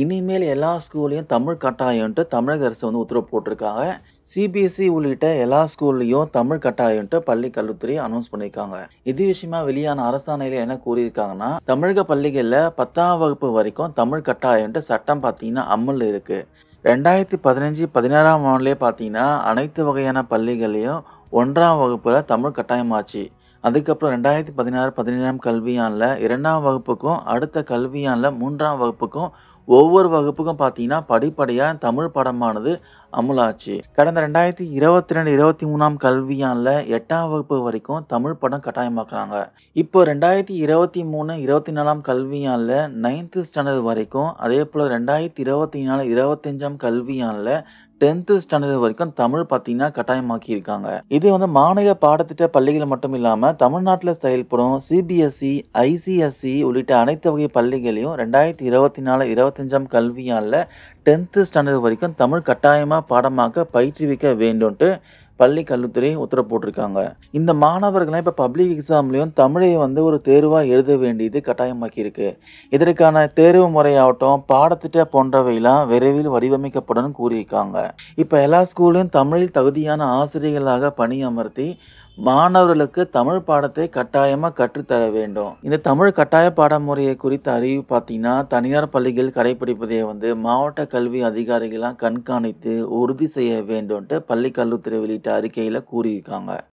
இனிமேல் எல்லா ஸ்கூல்லையும் தமிழ் கட்டாயம்ட்டு தமிழக அரசு வந்து உத்தரவு போட்டிருக்காங்க சிபிஎஸ்சி e உள்ளிட்ட எல்லா ஸ்கூல்லையும் தமிழ் கட்டாயம்ட்டு பள்ளி கல்வித்துறை அனௌன்ஸ் பண்ணியிருக்காங்க இது விஷயமா வெளியான அரசாணையில என்ன கூறியிருக்காங்கன்னா தமிழக பள்ளிகளில் பத்தாம் வகுப்பு வரைக்கும் தமிழ் கட்டாயம்ட்டு சட்டம் பார்த்தீங்கன்னா அமல் இருக்கு ரெண்டாயிரத்தி பதினஞ்சு பதினாறாம் ஆண்டுலேயே பார்த்தீங்கன்னா அனைத்து வகையான பள்ளிகளையும் ஒன்றாம் வகுப்பில் தமிழ் கட்டாயமாச்சு அதுக்கப்புறம் ரெண்டாயிரத்தி பதினாறு பதினேழாம் கல்வியாண்டில் இரண்டாம் வகுப்புக்கும் அடுத்த கல்வியாண்டில் மூன்றாம் வகுப்புக்கும் ஒவ்வொரு வகுப்புக்கும் பார்த்தீங்கன்னா படிப்படியாக தமிழ் படமானது அமுலாச்சு கடந்த ரெண்டாயிரத்தி இருபத்தி ரெண்டு இருபத்தி மூணாம் கல்வியாண்டில் எட்டாம் வகுப்பு வரைக்கும் தமிழ் படம் கட்டாயமாக்குறாங்க இப்போ ரெண்டாயிரத்தி இருபத்தி மூணு இருபத்தி நாலாம் கல்வியாண்டில் நைன்த்து ஸ்டாண்டர்ட் வரைக்கும் அதே போல் ரெண்டாயிரத்தி இருபத்தி நாலு இருபத்தஞ்சாம் கல்வியாண்டில் டென்த்து ஸ்டாண்டர்ட் வரைக்கும் தமிழ் பார்த்தீங்கன்னா கட்டாயமாக்கி இருக்காங்க இது வந்து மாநில பாடத்திட்ட பள்ளிகள் மட்டும் இல்லாமல் தமிழ்நாட்டில் செயல்படும் சிபிஎஸ்இ ஐசிஎஸ்சி e, e உள்ளிட்ட அனைத்து வகை பள்ளிகளையும் ரெண்டாயிரத்தி இருபத்தி நாலு இருபத்தஞ்சாம் கல்வியாண்டில் டென்த்து ஸ்டாண்டர்ட் வரைக்கும் தமிழ் கட்டாயமாக பாடமாக பயிற்றுவிக்க வேண்டும்ட்டு பள்ளி கல்வித்துறை உத்தரவு போட்டிருக்காங்க இந்த மாணவர்களை இப்போ பப்ளிக் எக்ஸாம்லேயும் தமிழை வந்து ஒரு தேர்வாக எழுத வேண்டியது கட்டாயமாக்கி இருக்கு இதற்கான தேர்வு முறையாகட்டும் பாடத்திட்ட போன்றவையெல்லாம் விரைவில் வடிவமைக்கப்படும் கூறியிருக்காங்க இப்போ எல்லா ஸ்கூல்லையும் தமிழில் தகுதியான ஆசிரியர்களாக பணியமர்த்தி மாணவர்களுக்கு தமிழ் பாடத்தை கட்டாயமாக கற்றுத்தர வேண்டும் இந்த தமிழ் கட்டாய பாட முறையை குறித்த அறிவு பார்த்தீங்கன்னா தனியார் பள்ளிகள் கடைபிடிப்பதை வந்து மாவட்ட கல்வி அதிகாரிகளாக கண்காணித்து உறுதி செய்ய வேண்டும்ன்ட்டு பள்ளி கல்வித்துறை வெளியிட்ட அறிக்கையில் கூறியிருக்காங்க